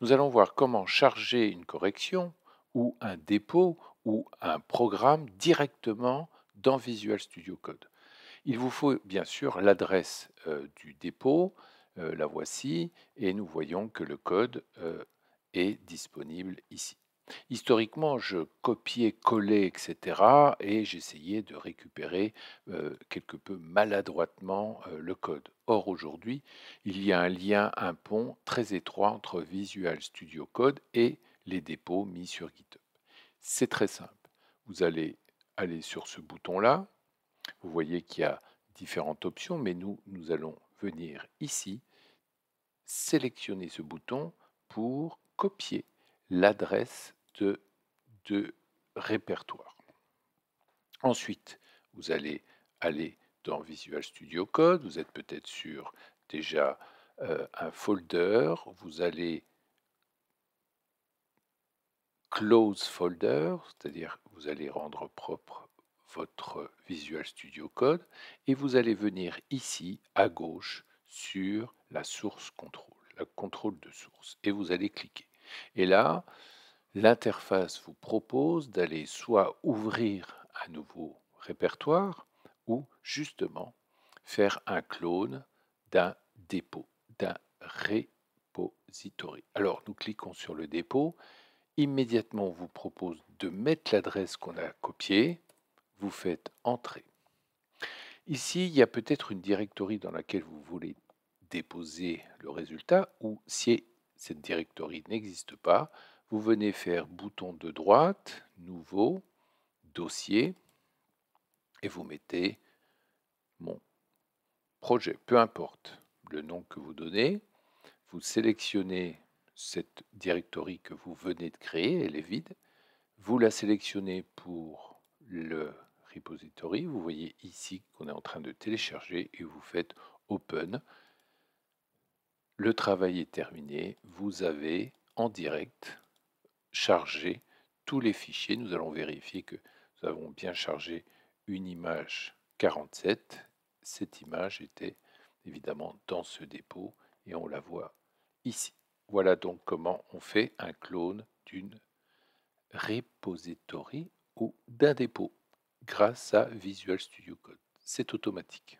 Nous allons voir comment charger une correction ou un dépôt ou un programme directement dans Visual Studio Code. Il vous faut bien sûr l'adresse euh, du dépôt, euh, la voici, et nous voyons que le code euh, est disponible ici. Historiquement, je copiais, collais, etc. et j'essayais de récupérer euh, quelque peu maladroitement euh, le code. Or, aujourd'hui, il y a un lien, un pont très étroit entre Visual Studio Code et les dépôts mis sur GitHub. C'est très simple. Vous allez aller sur ce bouton-là. Vous voyez qu'il y a différentes options, mais nous, nous allons venir ici, sélectionner ce bouton pour copier l'adresse de, répertoire. Ensuite, vous allez aller dans Visual Studio Code, vous êtes peut-être sur déjà euh, un folder, vous allez close folder, c'est-à-dire vous allez rendre propre votre Visual Studio Code et vous allez venir ici à gauche sur la source contrôle, la contrôle de source et vous allez cliquer. Et là, l'interface vous propose d'aller soit ouvrir un nouveau répertoire ou justement faire un clone d'un dépôt, d'un repository. Alors nous cliquons sur le dépôt, immédiatement on vous propose de mettre l'adresse qu'on a copiée, vous faites entrer. Ici, il y a peut-être une directory dans laquelle vous voulez déposer le résultat ou si cette directory n'existe pas, vous venez faire bouton de droite, nouveau, dossier, et vous mettez mon projet, peu importe le nom que vous donnez, vous sélectionnez cette directory que vous venez de créer, elle est vide, vous la sélectionnez pour le repository, vous voyez ici qu'on est en train de télécharger et vous faites Open. Le travail est terminé, vous avez en direct charger tous les fichiers. Nous allons vérifier que nous avons bien chargé une image 47. Cette image était évidemment dans ce dépôt et on la voit ici. Voilà donc comment on fait un clone d'une repository ou d'un dépôt grâce à Visual Studio Code. C'est automatique.